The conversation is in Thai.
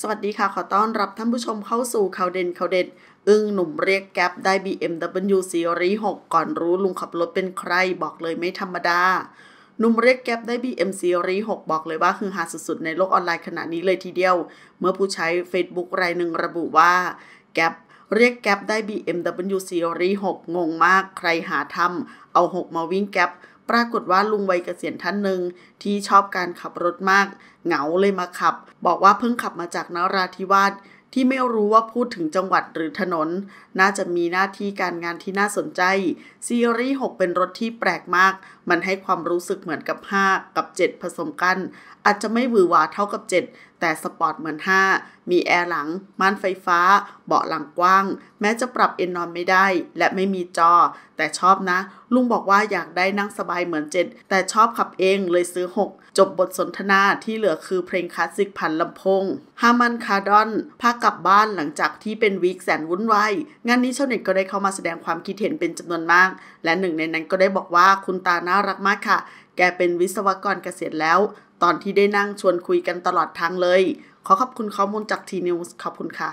สวัสดีค่ะขอต้อนรับท่านผู้ชมเข้าสู่ข่าวเด่นข่าวเด็ด อึ้งหนุ่มเรียกแก๊ปได้ BMW Series 6ก่อนรู้ลุงขับรถเป็นใครบอกเลยไม่ธรรมดา หนุ่มเรียกแก๊ปได้ BM Series 6บอกเลยว่าคือหาสุดๆในโลกออนไลน์ขณะนี้เลยทีเดียว เมื่อผู้ใช้ Facebook รายหนึ่งระบุว่า แก๊ป เรียกแก๊ปได้ BMW Series 6งงมากใครหาทำเอา 6 มาวิ่งแก๊ปปรากฏว่าลุงวัยเกษียณท่านหนึ่งที่ชอบการขับรถมากเหงาเลยมาขับ บอกว่าเพิ่งขับมาจากนราธิวาสที่ไม่รู้ว่าพูดถึงจังหวัดหรือถนน น่าจะมีหน้าที่การงานที่น่าสนใจซีรีส์6เป็นรถที่แปลกมาก มันให้ความรู้สึกเหมือนกับ5กับ7ผสมกัน อาจจะไม่วือวาเท่ากับ 7 แต่สปอร์ตเหมือน 5 มีแอร์หลังม่านไฟฟ้า เบาะหลังกว้าง แม้จะปรับเอนนอนไม่ได้ และไม่มีจอ แต่ชอบนะลุงบอกว่าอยากได้นั่งสบายเหมือนเจ็ดแต่ชอบขับเองเลยซื้อ 6 จบบทสนทนาที่เหลือคือเพลงคลาสสิกผ่านลำโพงฮามันคาดอนพากลับบ้านหลังจากที่เป็นวีคแสนวุ่นวายงานนี้ชาวเน็ตก็ได้เข้ามาแสดงความคิดเห็นเป็นจำนวนมาก และหนึ่งในนั้นก็ได้บอกว่าคุณตาน่ารักมากค่ะ แกเป็นวิศวกรเกษียณแล้ว ตอนที่ได้นั่งชวนคุยกันตลอดทางเลย ขอขอบคุณข้อมูลจากทีนิวส์ขอบคุณค่ะ